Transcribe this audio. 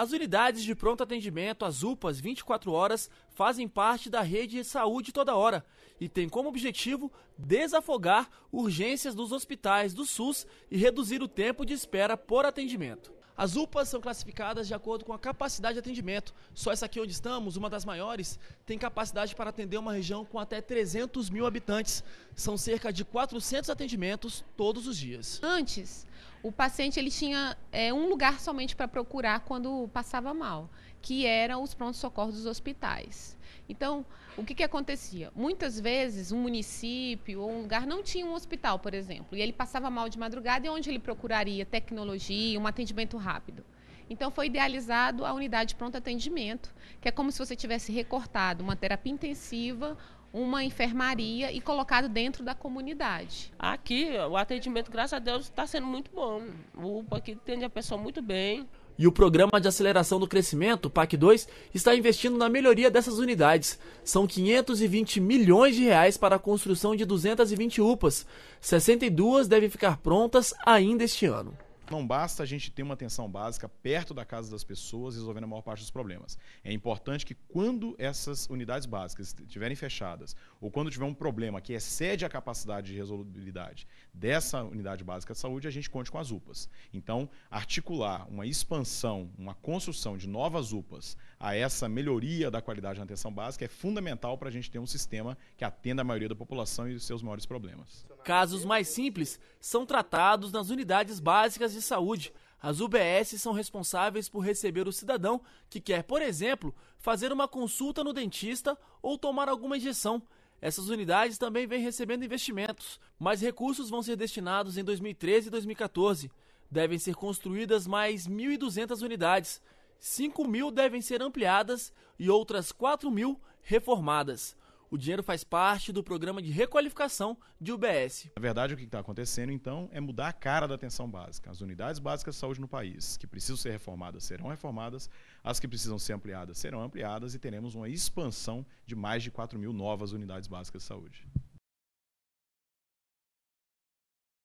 As unidades de pronto atendimento, as UPAs 24 horas, fazem parte da rede de saúde toda hora e tem como objetivo desafogar urgências dos hospitais do SUS e reduzir o tempo de espera por atendimento. As UPAs são classificadas de acordo com a capacidade de atendimento. Só essa aqui onde estamos, uma das maiores, tem capacidade para atender uma região com até 300 mil habitantes. São cerca de 400 atendimentos todos os dias. Antes, o paciente ele tinha é, um lugar somente para procurar quando passava mal, que eram os pronto socorros dos hospitais. Então, o que, que acontecia? Muitas vezes, um município ou um lugar não tinha um hospital, por exemplo, e ele passava mal de madrugada, e onde ele procuraria tecnologia, um atendimento rápido? Então foi idealizado a unidade de pronto atendimento, que é como se você tivesse recortado uma terapia intensiva uma enfermaria e colocado dentro da comunidade. Aqui, o atendimento, graças a Deus, está sendo muito bom. O UPA aqui atende a pessoa muito bem. E o Programa de Aceleração do Crescimento, PAC2, está investindo na melhoria dessas unidades. São 520 milhões de reais para a construção de 220 UPAs. 62 devem ficar prontas ainda este ano. Não basta a gente ter uma atenção básica perto da casa das pessoas, resolvendo a maior parte dos problemas. É importante que quando essas unidades básicas estiverem fechadas, ou quando tiver um problema que excede a capacidade de resolvibilidade dessa unidade básica de saúde, a gente conte com as UPAs. Então, articular uma expansão, uma construção de novas UPAs a essa melhoria da qualidade na atenção básica é fundamental para a gente ter um sistema que atenda a maioria da população e os seus maiores problemas. Casos mais simples são tratados nas unidades básicas de saúde. As UBS são responsáveis por receber o cidadão que quer, por exemplo, fazer uma consulta no dentista ou tomar alguma injeção. Essas unidades também vêm recebendo investimentos, mas recursos vão ser destinados em 2013 e 2014. Devem ser construídas mais 1.200 unidades, 5 mil devem ser ampliadas e outras 4 mil reformadas. O dinheiro faz parte do programa de requalificação de UBS. Na verdade, o que está acontecendo, então, é mudar a cara da atenção básica. As unidades básicas de saúde no país, que precisam ser reformadas, serão reformadas. As que precisam ser ampliadas, serão ampliadas. E teremos uma expansão de mais de 4 mil novas unidades básicas de saúde.